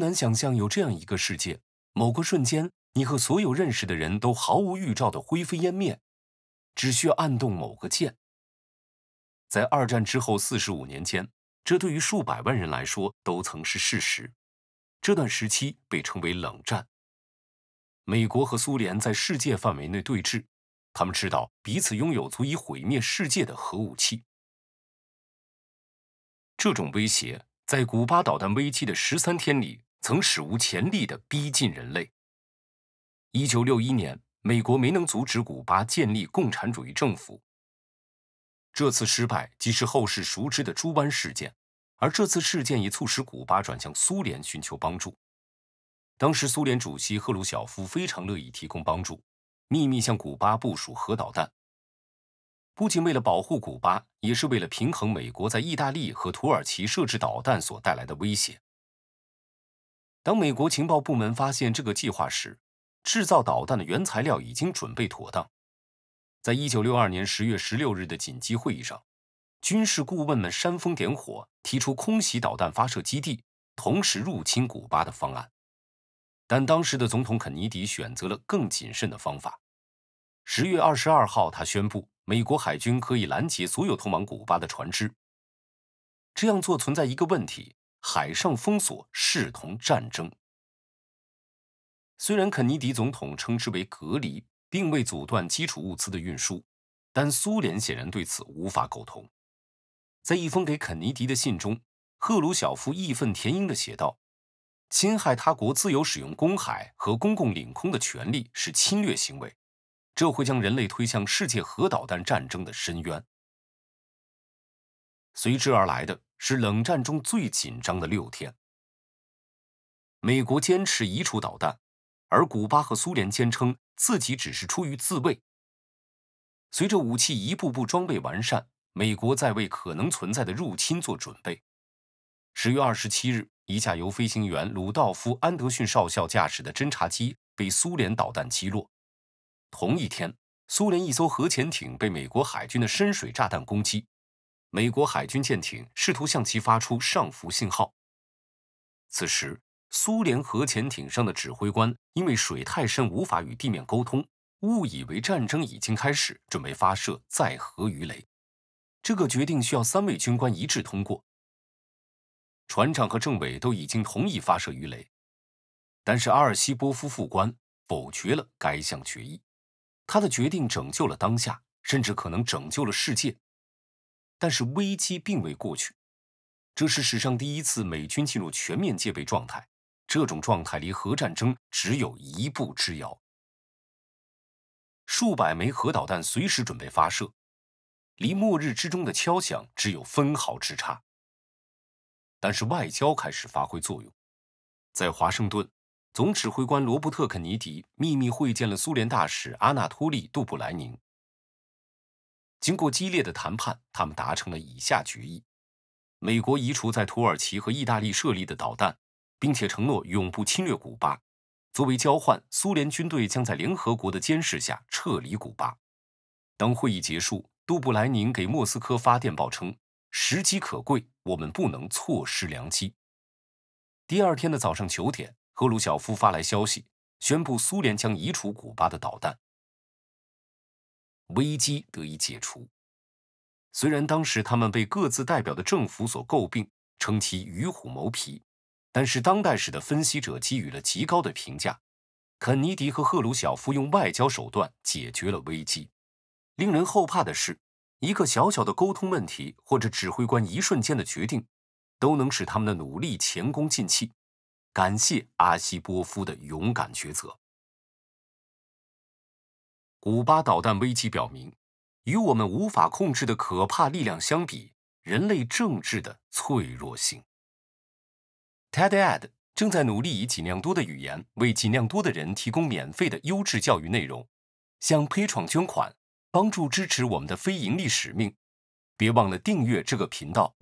难想象有这样一个世界，某个瞬间，你和所有认识的人都毫无预兆的灰飞烟灭，只需要按动某个键。在二战之后四十五年间，这对于数百万人来说都曾是事实。这段时期被称为冷战。美国和苏联在世界范围内对峙，他们知道彼此拥有足以毁灭世界的核武器。这种威胁在古巴导弹危机的十三天里。曾史无前例的逼近人类。一九六一年，美国没能阻止古巴建立共产主义政府。这次失败即是后世熟知的猪湾事件，而这次事件也促使古巴转向苏联寻求帮助。当时，苏联主席赫鲁晓夫非常乐意提供帮助，秘密向古巴部署核导弹。不仅为了保护古巴，也是为了平衡美国在意大利和土耳其设置导弹所带来的威胁。当美国情报部门发现这个计划时，制造导弹的原材料已经准备妥当。在一九六二年十月十六日的紧急会议上，军事顾问们煽风点火，提出空袭导弹发射基地，同时入侵古巴的方案。但当时的总统肯尼迪选择了更谨慎的方法。十月二十二号，他宣布美国海军可以拦截所有通往古巴的船只。这样做存在一个问题。海上封锁视同战争。虽然肯尼迪总统称之为隔离，并未阻断基础物资的运输，但苏联显然对此无法苟同。在一封给肯尼迪的信中，赫鲁晓夫义愤填膺的写道：“侵害他国自由使用公海和公共领空的权利是侵略行为，这会将人类推向世界核导弹战争的深渊。”随之而来的。是冷战中最紧张的六天。美国坚持移除导弹，而古巴和苏联坚称自己只是出于自卫。随着武器一步步装备完善，美国在为可能存在的入侵做准备。十月二十七日，一架由飞行员鲁道夫·安德逊少校驾驶的侦察机被苏联导弹击落。同一天，苏联一艘核潜艇被美国海军的深水炸弹攻击。美国海军舰艇试图向其发出上浮信号。此时，苏联核潜艇上的指挥官因为水太深无法与地面沟通，误以为战争已经开始，准备发射载核鱼雷。这个决定需要三位军官一致通过。船长和政委都已经同意发射鱼雷，但是阿尔西波夫副官否决了该项决议。他的决定拯救了当下，甚至可能拯救了世界。但是危机并未过去，这是史上第一次美军进入全面戒备状态，这种状态离核战争只有一步之遥，数百枚核导弹随时准备发射，离末日之中的敲响只有分毫之差。但是外交开始发挥作用，在华盛顿，总指挥官罗伯特·肯尼迪秘密会见了苏联大使阿纳托利·杜布莱宁。经过激烈的谈判，他们达成了以下决议：美国移除在土耳其和意大利设立的导弹，并且承诺永不侵略古巴。作为交换，苏联军队将在联合国的监视下撤离古巴。当会议结束，杜布莱宁给莫斯科发电报称：“时机可贵，我们不能错失良机。”第二天的早上九点，赫鲁晓夫发来消息，宣布苏联将移除古巴的导弹。危机得以解除，虽然当时他们被各自代表的政府所诟病，称其与虎谋皮，但是当代史的分析者给予了极高的评价。肯尼迪和赫鲁晓夫用外交手段解决了危机。令人后怕的是，一个小小的沟通问题或者指挥官一瞬间的决定，都能使他们的努力前功尽弃。感谢阿西波夫的勇敢抉择。古巴导弹危机表明，与我们无法控制的可怕力量相比，人类政治的脆弱性。TED Ed 正在努力以尽量多的语言，为尽量多的人提供免费的优质教育内容。向 p a y p o n 捐款，帮助支持我们的非盈利使命。别忘了订阅这个频道。